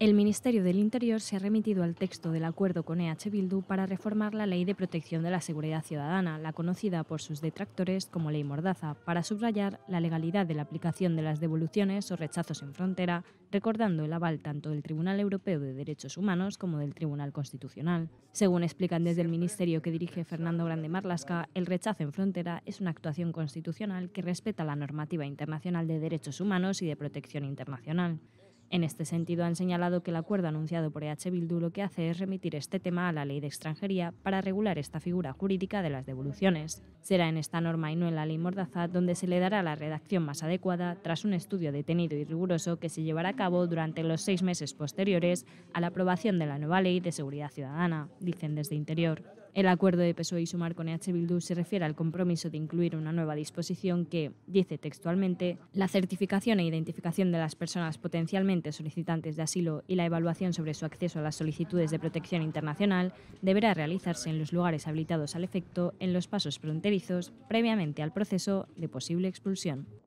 El Ministerio del Interior se ha remitido al texto del acuerdo con EH Bildu para reformar la Ley de Protección de la Seguridad Ciudadana, la conocida por sus detractores como Ley Mordaza, para subrayar la legalidad de la aplicación de las devoluciones o rechazos en frontera, recordando el aval tanto del Tribunal Europeo de Derechos Humanos como del Tribunal Constitucional. Según explican desde el Ministerio que dirige Fernando Grande Marlasca, el rechazo en frontera es una actuación constitucional que respeta la normativa internacional de derechos humanos y de protección internacional. En este sentido, han señalado que el acuerdo anunciado por EH Bildu lo que hace es remitir este tema a la ley de extranjería para regular esta figura jurídica de las devoluciones. Será en esta norma y no en la ley Mordaza donde se le dará la redacción más adecuada tras un estudio detenido y riguroso que se llevará a cabo durante los seis meses posteriores a la aprobación de la nueva ley de seguridad ciudadana, dicen desde Interior. El acuerdo de PSOE y Sumar con EH Bildu se refiere al compromiso de incluir una nueva disposición que, dice textualmente, la certificación e identificación de las personas potencialmente solicitantes de asilo y la evaluación sobre su acceso a las solicitudes de protección internacional deberá realizarse en los lugares habilitados al efecto en los pasos fronterizos previamente al proceso de posible expulsión.